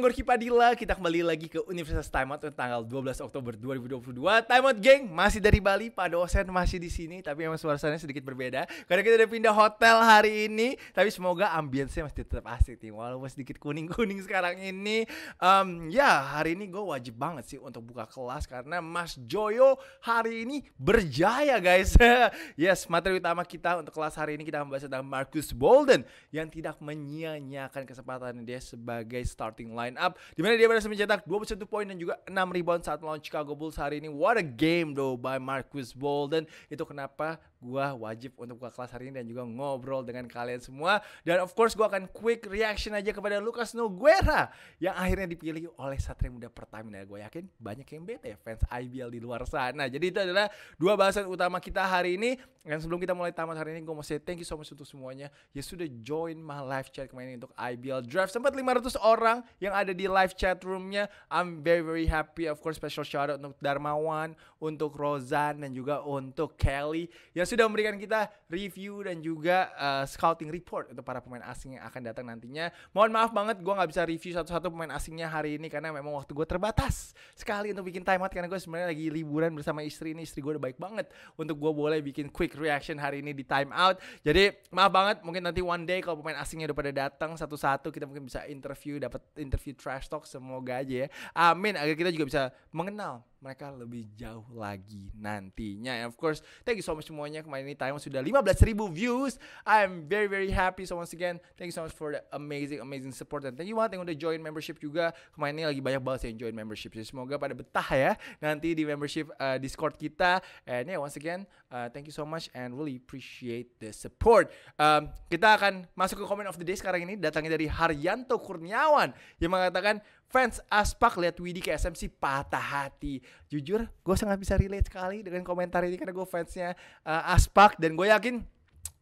Gorky Padilla, kita kembali lagi ke Universitas Time Out tanggal 12 Oktober 2022. Time Out geng, masih dari Bali, Pak dosen masih di sini, tapi emang suasananya sedikit berbeda. Karena kita udah pindah hotel hari ini, tapi semoga ambience-nya masih tetap asik nih. Walaupun sedikit kuning-kuning sekarang ini. Um, ya, hari ini gue wajib banget sih untuk buka kelas karena Mas Joyo hari ini berjaya guys. yes, materi utama kita untuk kelas hari ini kita membahas tentang Marcus Bolden yang tidak menyia-nyiakan kesempatan dia sebagai starting line line up di mana dia berhasil mencetak 21 poin dan juga 6 rebound saat melawan Chicago Bulls hari ini. What a game though by Marcus Bolden. Itu kenapa gua wajib untuk buka kelas hari ini dan juga ngobrol dengan kalian semua dan of course gua akan quick reaction aja kepada Lucas Noguera yang akhirnya dipilih oleh Satria Muda Pertamina. Gue yakin banyak yang bete fans IBL di luar sana. Jadi itu adalah dua bahasan utama kita hari ini. Dan sebelum kita mulai tamat hari ini gue mau say thank you so much untuk semuanya yang sudah join my live chat kemarin untuk IBL Draft. Sempat 500 orang yang ada di live chat roomnya. I'm very very happy. Of course special shout out untuk Darmawan, untuk Rozan dan juga untuk Kelly yang sudah memberikan kita review dan juga uh, scouting report untuk para pemain asing yang akan datang nantinya. Mohon maaf banget gue gak bisa review satu-satu pemain asingnya hari ini karena memang waktu gue terbatas sekali untuk bikin time out karena gue sebenarnya lagi liburan bersama istri ini. Istri gue udah baik banget untuk gue boleh bikin quick reaction hari ini di time out. Jadi maaf banget mungkin nanti one day kalau pemain asingnya udah pada datang satu-satu kita mungkin bisa interview dapat interview trash talk semoga aja ya. Amin agar kita juga bisa mengenal mereka lebih jauh lagi nantinya. And of course, thank you so much semuanya. Kemarin ini Taiwan sudah 15.000 views. I'm very very happy. So once again, thank you so much for the amazing amazing support dan thank you banget yang udah join membership juga. Kemarin ini lagi banyak banget yang join membership. Jadi semoga pada betah ya nanti di membership uh, Discord kita. And yeah, once again, uh, thank you so much and really appreciate the support. Um, kita akan masuk ke comment of the day sekarang ini datangnya dari Haryanto Kurniawan yang mengatakan fans Aspak lihat Widi ke SMC patah hati. Jujur, gue sangat bisa relate sekali dengan komentar ini karena gue fansnya uh, Aspak dan gue yakin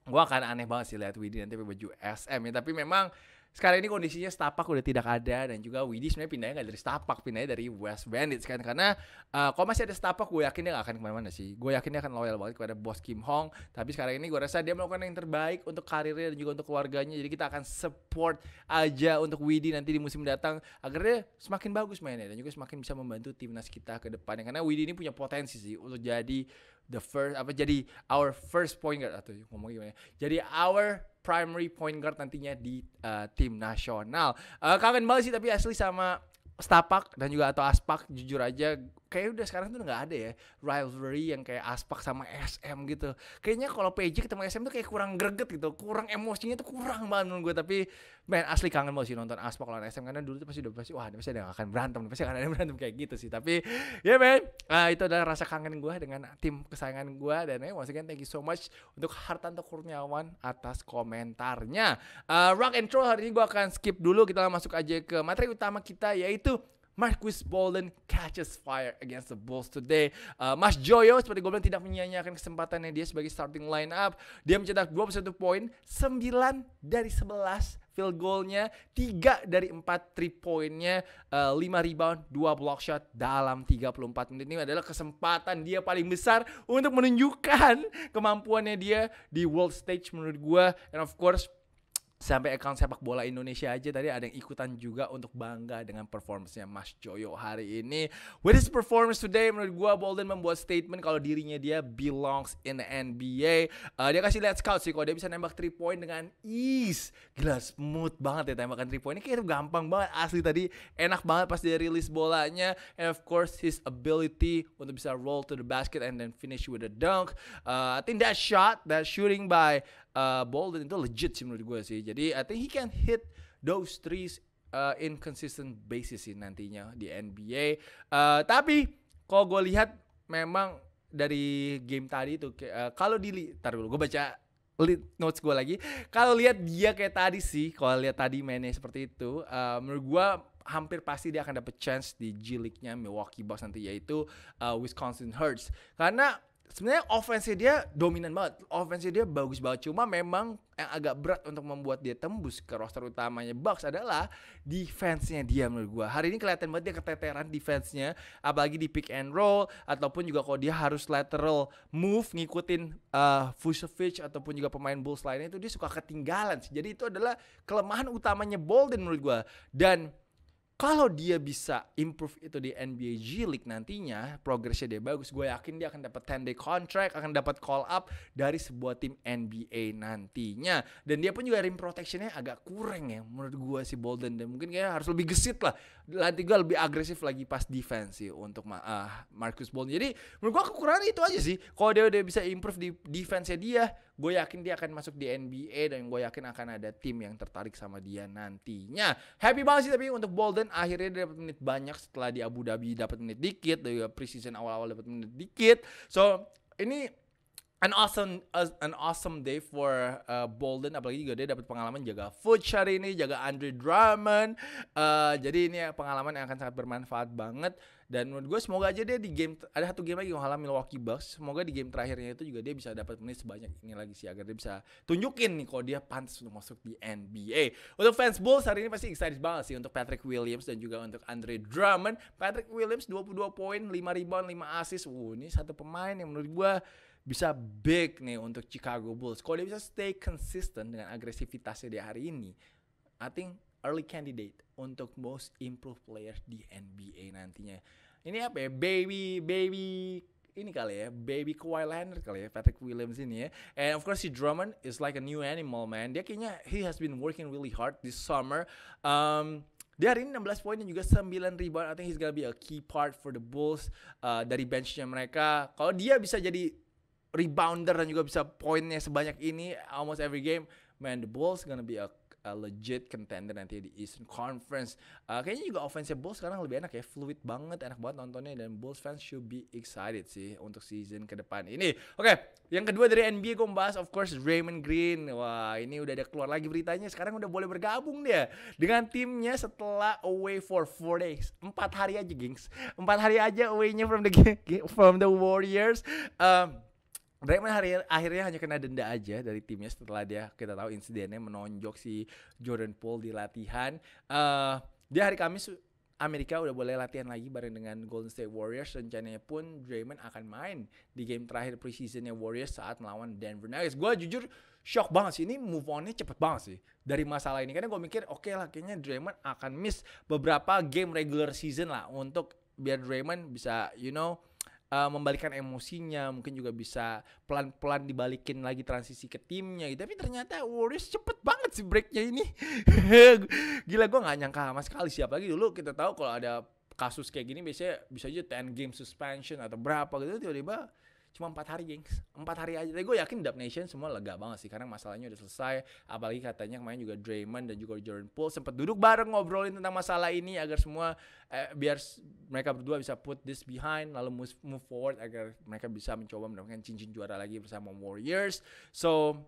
gue akan aneh banget sih lihat Widi nanti pakai baju SM ya. Tapi memang sekarang ini kondisinya setapak udah tidak ada dan juga Widi sebenarnya pindahnya nggak dari setapak pindahnya dari West Bandits kan karena uh, kalau masih ada setapak gue yakin dia gak akan kemana-mana sih gue yakin dia akan loyal banget kepada bos Kim Hong tapi sekarang ini gue rasa dia melakukan yang terbaik untuk karirnya dan juga untuk keluarganya jadi kita akan support aja untuk Widi nanti di musim datang agar dia semakin bagus mainnya dan juga semakin bisa membantu timnas kita ke depannya karena Widi ini punya potensi sih untuk jadi the first apa jadi our first point guard atau ngomong gimana ya, jadi our primary point guard nantinya di uh, tim nasional uh, eh, kangen banget sih tapi asli sama Stapak dan juga atau Aspak jujur aja kayak udah sekarang tuh nggak ada ya rivalry yang kayak Aspak sama SM gitu. Kayaknya kalau PJ ketemu SM tuh kayak kurang greget gitu, kurang emosinya tuh kurang banget menurut gue. Tapi main asli kangen banget sih nonton Aspak lawan SM karena dulu tuh pasti udah pasti wah pasti ada yang akan berantem, pasti akan ada berantem kayak gitu sih. Tapi ya yeah, man, uh, itu adalah rasa kangen gue dengan tim kesayangan gue dan ya eh, maksudnya once thank you so much untuk Hartanto Kurniawan atas komentarnya. Uh, rock and roll hari ini gue akan skip dulu kita langsung masuk aja ke materi utama kita yaitu Marquis Bolden catches fire against the Bulls today. Uh, Mas Joyo seperti gue bilang tidak menyia-nyiakan kesempatannya dia sebagai starting lineup. Dia mencetak 21 poin, 9 dari 11 field goalnya, 3 dari 4 three pointnya, uh, 5 rebound, 2 block shot dalam 34 menit. Ini adalah kesempatan dia paling besar untuk menunjukkan kemampuannya dia di world stage menurut gue. And of course sampai account sepak bola Indonesia aja tadi ada yang ikutan juga untuk bangga dengan performance-nya Mas Joyo hari ini. With his performance today menurut gue Bolden membuat statement kalau dirinya dia belongs in the NBA. Uh, eh, dia kasih lihat scout sih kalau dia bisa nembak 3 point dengan ease. Gila smooth banget ya tembakan 3 point ini kayaknya gampang banget asli tadi enak banget pas dia rilis bolanya and of course his ability untuk bisa roll to the basket and then finish with a dunk. Uh, I think that shot that shooting by uh, Bolden itu legit sih menurut gue sih. Jadi I think he can hit those three uh, inconsistent basis sih nantinya di NBA. Uh, tapi kalau gue lihat memang dari game tadi itu uh, kalau di tar dulu gue baca notes gue lagi. Kalau lihat dia kayak tadi sih, kalau lihat tadi mainnya seperti itu, uh, menurut gue hampir pasti dia akan dapat chance di G League-nya Milwaukee Bucks nanti yaitu uh, Wisconsin Hurts. Karena sebenarnya offense dia dominan banget. Offense dia bagus banget. Cuma memang yang agak berat untuk membuat dia tembus ke roster utamanya Bucks adalah defense-nya dia menurut gua. Hari ini kelihatan banget dia keteteran defense-nya, apalagi di pick and roll ataupun juga kalau dia harus lateral move ngikutin uh, Vucevic ataupun juga pemain Bulls lainnya itu dia suka ketinggalan sih. Jadi itu adalah kelemahan utamanya Bolden menurut gua. Dan kalau dia bisa improve itu di NBA G League nantinya, progresnya dia bagus, gue yakin dia akan dapat 10 day contract, akan dapat call up dari sebuah tim NBA nantinya. Dan dia pun juga rim protectionnya agak kurang ya menurut gue si Bolden dan mungkin kayak harus lebih gesit lah Lantik gue lebih agresif lagi pas defense sih untuk ma uh, Marcus Bolton. Jadi menurut gue kekurangan itu aja sih. Kalau dia udah bisa improve di defense-nya dia, gue yakin dia akan masuk di NBA dan gue yakin akan ada tim yang tertarik sama dia nantinya. Happy banget sih tapi untuk Bolden akhirnya dia dapat menit banyak setelah di Abu Dhabi dapat menit dikit, dari preseason awal-awal dapat menit dikit. So ini an awesome uh, an awesome day for uh, Bolden apalagi juga dia dapat pengalaman jaga food hari ini jaga Andre Drummond uh, jadi ini pengalaman yang akan sangat bermanfaat banget dan menurut gue semoga aja dia di game ada satu game lagi ngalamin Milwaukee Bucks semoga di game terakhirnya itu juga dia bisa dapat menit sebanyak ini lagi sih agar dia bisa tunjukin nih kalau dia pantas untuk masuk di NBA untuk fans Bulls hari ini pasti excited banget sih untuk Patrick Williams dan juga untuk Andre Drummond Patrick Williams 22 poin 5 rebound 5 assist wow ini satu pemain yang menurut gue bisa big nih untuk Chicago Bulls. Kalau dia bisa stay consistent dengan agresivitasnya di hari ini, I think early candidate untuk most improved player di NBA nantinya. Ini apa ya? Baby baby ini kali ya, baby Kawhi Leonard kali ya, Patrick Williams ini ya. And of course si Drummond is like a new animal man. Dia kayaknya he has been working really hard this summer. Um, dia hari ini 16 poin dan juga 9 rebound. I think he's gonna be a key part for the Bulls uh, dari benchnya mereka. Kalau dia bisa jadi rebounder dan juga bisa poinnya sebanyak ini almost every game, man the Bulls gonna be a, a legit contender nanti di Eastern Conference. Uh, kayaknya juga offense Bulls sekarang lebih enak ya, fluid banget, enak banget nontonnya dan Bulls fans should be excited sih untuk season ke depan ini. Oke, okay, yang kedua dari NBA gue membahas of course Raymond Green. Wah, ini udah ada keluar lagi beritanya, sekarang udah boleh bergabung dia dengan timnya setelah away for 4 days. 4 hari aja, gengs. 4 hari aja away-nya from the from the Warriors. Um, Draymond hari akhirnya hanya kena denda aja dari timnya setelah dia kita tahu insidennya menonjok si Jordan Paul di latihan. Uh, eh, dia hari Kamis Amerika udah boleh latihan lagi bareng dengan Golden State Warriors. Rencananya pun Draymond akan main di game terakhir preseasonnya Warriors saat melawan Denver Nuggets. Gue jujur shock banget sih. Ini move onnya cepet banget sih dari masalah ini. Karena gue mikir oke okay lah kayaknya Draymond akan miss beberapa game regular season lah untuk biar Draymond bisa you know uh, membalikan emosinya mungkin juga bisa pelan-pelan dibalikin lagi transisi ke timnya gitu tapi ternyata Warriors cepet banget sih breaknya ini gila gue nggak nyangka sama sekali siapa lagi dulu kita tahu kalau ada kasus kayak gini biasanya bisa aja 10 game suspension atau berapa gitu tiba-tiba cuma empat hari gengs empat hari aja tapi gue yakin Dub Nation semua lega banget sih karena masalahnya udah selesai apalagi katanya kemarin juga Draymond dan juga Jordan Poole sempat duduk bareng ngobrolin tentang masalah ini agar semua eh, biar mereka berdua bisa put this behind lalu move, move forward agar mereka bisa mencoba mendapatkan cincin juara lagi bersama Warriors so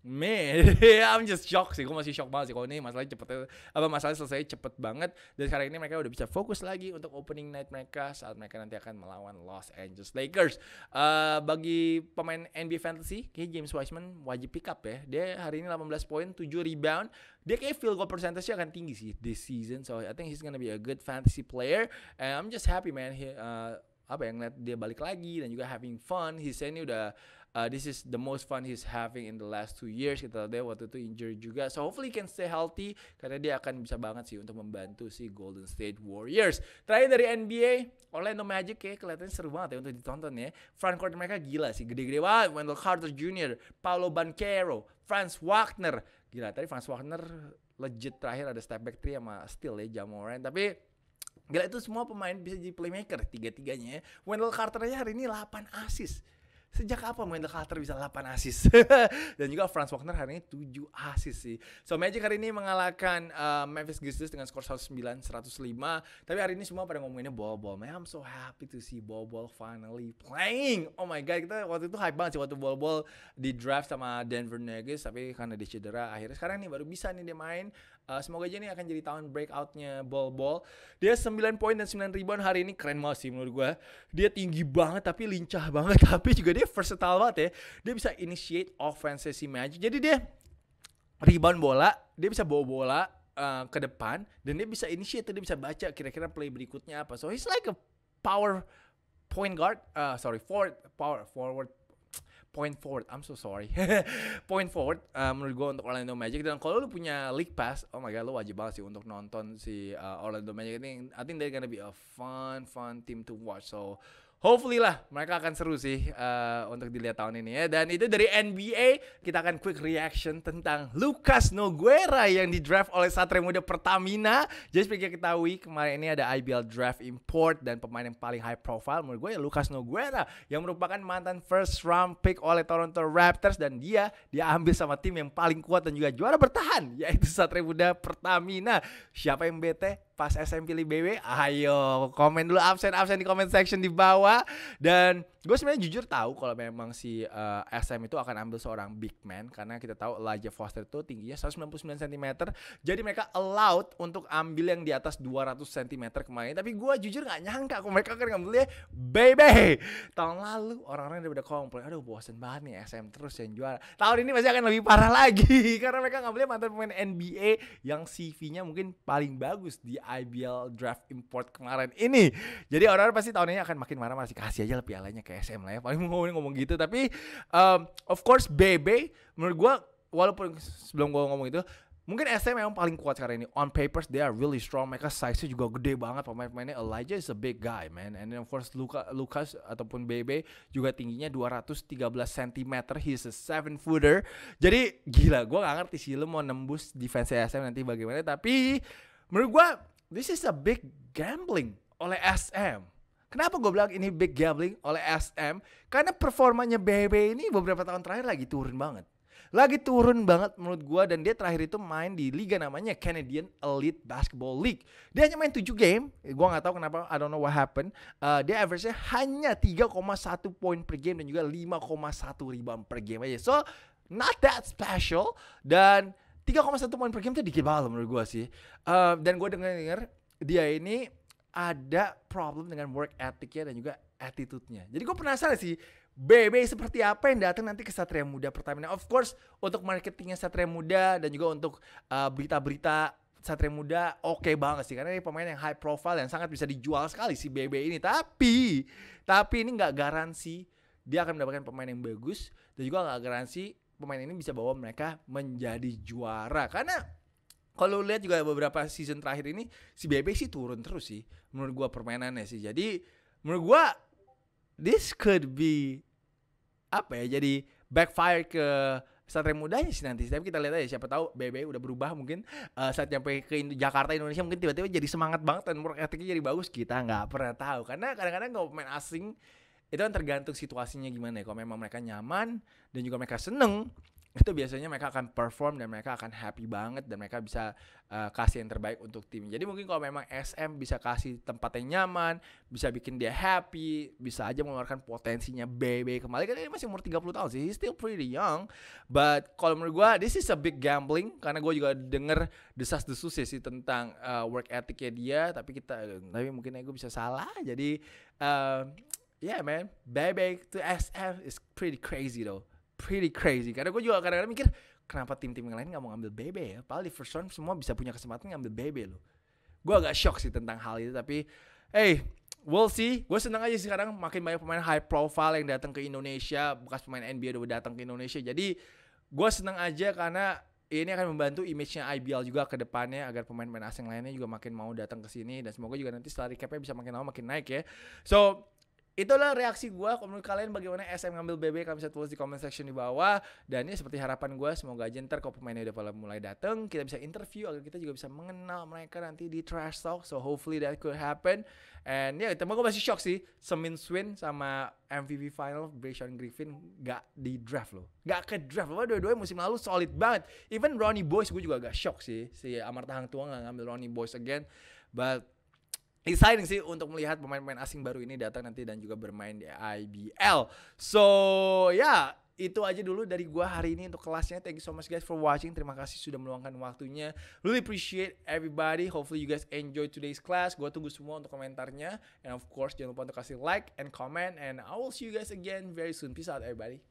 Man, I'm just shocked sih. Gue masih shock banget sih. Kalau ini masalah cepet apa masalah selesai cepet banget. Dan sekarang ini mereka udah bisa fokus lagi untuk opening night mereka saat mereka nanti akan melawan Los Angeles Lakers. Uh, bagi pemain NBA Fantasy, kayak James Wiseman wajib pick up ya. Dia hari ini 18 poin, 7 rebound. Dia kayak field goal percentage-nya akan tinggi sih this season. So I think he's gonna be a good fantasy player. And I'm just happy man. He, uh, apa yang ngeliat dia balik lagi dan juga having fun. He ini udah Uh, this is the most fun he's having in the last two years. Kita tahu dia waktu itu injured juga. So hopefully he can stay healthy karena dia akan bisa banget sih untuk membantu si Golden State Warriors. Terakhir dari NBA, Orlando Magic ya kelihatannya seru banget ya untuk ditonton ya. Front court mereka gila sih, gede-gede banget. Wendell Carter Jr., Paolo Banquero, Franz Wagner. Gila, tadi Franz Wagner legit terakhir ada step back three sama Steel ya Jamoran. Tapi Gila itu semua pemain bisa jadi playmaker tiga-tiganya ya. Wendell Carter aja hari ini 8 asis. Sejak apa Wendell Carter bisa 8 asis Dan juga Franz Wagner hari ini 7 asis sih. So Magic hari ini mengalahkan uh, Memphis Grizzlies dengan skor 109-105. Tapi hari ini semua pada ngomonginnya Bobo. Man, I'm so happy to see Bobo finally playing. Oh my God, kita waktu itu hype banget sih waktu Bobo di draft sama Denver Nuggets. Tapi karena dia cedera akhirnya sekarang nih baru bisa nih dia main. Uh, semoga aja ini akan jadi tahun breakoutnya Ball Ball. Dia 9 poin dan 9 rebound hari ini keren banget sih menurut gue. Dia tinggi banget tapi lincah banget. Tapi juga dia versatile banget ya. Dia bisa initiate offense si Magic. Jadi dia rebound bola, dia bisa bawa bola uh, ke depan. Dan dia bisa initiate, dia bisa baca kira-kira play berikutnya apa. So he's like a power point guard, uh, sorry forward, power forward point forward. I'm so sorry. point forward uh, menurut gue untuk Orlando Magic dan kalau lu punya league pass, oh my god, lu wajib banget sih untuk nonton si uh, Orlando Magic ini. I think they're gonna be a fun fun team to watch. So hopefully lah mereka akan seru sih uh, untuk dilihat tahun ini ya. Dan itu dari NBA kita akan quick reaction tentang Lucas Noguera yang di draft oleh Satria Muda Pertamina. Jadi seperti kita ketahui kemarin ini ada IBL draft import dan pemain yang paling high profile menurut gue ya Lucas Noguera yang merupakan mantan first round pick oleh Toronto Raptors dan dia diambil sama tim yang paling kuat dan juga juara bertahan yaitu Satria Muda Pertamina. Siapa yang bete? pas SM pilih BW? Ayo komen dulu absen-absen di comment section di bawah. Dan gue sebenarnya jujur tahu kalau memang si uh, eh, SM itu akan ambil seorang big man karena kita tahu Elijah Foster itu tingginya 199 cm. Jadi mereka allowed untuk ambil yang di atas 200 cm kemarin. Tapi gue jujur gak nyangka kok mereka akan ngambilnya BB. Tahun lalu orang-orang udah komplain, aduh bosen banget nih SM terus yang juara. Tahun ini masih akan lebih parah lagi karena mereka ngambilnya mantan pemain NBA yang CV-nya mungkin paling bagus di IBL draft import kemarin ini. Jadi orang-orang pasti tahun ini akan makin marah masih kasih aja lah pialanya ke SM lah ya. Paling mau ngomong, ngomong gitu tapi um, of course BB menurut gua walaupun sebelum gua ngomong itu Mungkin SM memang paling kuat sekarang ini. On papers they are really strong. Mereka size-nya juga gede banget pemain-pemainnya. Elijah is a big guy, man. And then of course Luka, Lucas ataupun BB juga tingginya 213 cm. He's a seven footer. Jadi gila, gue gak ngerti sih lu mau nembus defense SM nanti bagaimana. Tapi menurut gue this is a big gambling oleh SM. Kenapa gue bilang ini big gambling oleh SM? Karena performanya BB ini beberapa tahun terakhir lagi turun banget. Lagi turun banget menurut gue dan dia terakhir itu main di liga namanya Canadian Elite Basketball League. Dia hanya main 7 game, eh, gue gak tahu kenapa, I don't know what happened. Uh, dia average-nya hanya 3,1 poin per game dan juga 5,1 rebound per game aja. So, not that special dan 3,1 poin per game itu dikit banget menurut gue sih. Uh, dan gue dengar denger dia ini ada problem dengan work ethicnya dan juga attitude-nya. Jadi gue penasaran sih BB seperti apa yang datang nanti ke Satria Muda Pertamina. Of course untuk marketingnya Satria Muda dan juga untuk berita ehm, berita-berita Satria Muda oke okay banget sih karena ini pemain yang high profile yang sangat bisa dijual sekali si BB ini. Tapi tapi ini nggak garansi dia akan mendapatkan pemain yang bagus dan juga nggak garansi pemain ini bisa bawa mereka menjadi juara karena kalau lihat juga beberapa season terakhir ini si BB sih turun terus sih menurut gua permainannya sih. Jadi menurut gua this could be apa ya? Jadi backfire ke satria mudanya sih nanti. Tapi kita lihat aja siapa tahu BB udah berubah mungkin uh, saat nyampe ke Indo Jakarta Indonesia mungkin tiba-tiba jadi semangat banget dan work ethicnya jadi bagus kita nggak pernah tahu karena kadang-kadang kalau pemain asing itu kan tergantung situasinya gimana ya kalau memang mereka nyaman dan juga mereka seneng itu biasanya mereka akan perform dan mereka akan happy banget dan mereka bisa uh, kasih yang terbaik untuk tim. Jadi mungkin kalau memang SM bisa kasih tempat yang nyaman, bisa bikin dia happy, bisa aja mengeluarkan potensinya BB kembali kan dia masih umur 30 tahun sih, he's still pretty young. But kalau menurut gue this is a big gambling karena gue juga denger desas-desus ya sih tentang uh, work ethicnya dia, tapi kita tapi mungkin gue bisa salah. Jadi uh, yeah man bebek to SF is pretty crazy though pretty crazy karena gue juga kadang-kadang mikir kenapa tim-tim yang lain nggak mau ngambil BB ya padahal di first round semua bisa punya kesempatan ngambil BB loh gue agak shock sih tentang hal itu tapi hey We'll see. Gue seneng aja sih sekarang makin banyak pemain high profile yang datang ke Indonesia. Bekas pemain NBA udah datang ke Indonesia. Jadi gue seneng aja karena ini akan membantu image-nya IBL juga ke depannya agar pemain-pemain asing lainnya juga makin mau datang ke sini dan semoga juga nanti setelah recap-nya bisa makin lama makin naik ya. So, Itulah reaksi gue. Menurut kalian bagaimana SM ngambil BB? Kalian bisa tulis di comment section di bawah. Dan ini seperti harapan gue. Semoga aja ntar kalau pemainnya udah pada mulai dateng. Kita bisa interview. Agar kita juga bisa mengenal mereka nanti di Trash Talk. So hopefully that could happen. And ya yeah, temen gue masih shock sih. Semin Swin sama MVP final Brayshawn Griffin gak di draft loh. Gak ke draft. Loh. Dua-duanya musim lalu solid banget. Even Ronnie Boyce gue juga agak shock sih. Si Amar Tahang Tua gak ngambil Ronnie Boyce again. But exciting sih untuk melihat pemain-pemain asing baru ini datang nanti dan juga bermain di IBL. So ya yeah, itu aja dulu dari gua hari ini untuk kelasnya. Thank you so much guys for watching. Terima kasih sudah meluangkan waktunya. Really appreciate everybody. Hopefully you guys enjoy today's class. Gua tunggu semua untuk komentarnya. And of course jangan lupa untuk kasih like and comment. And I will see you guys again very soon. Peace out everybody.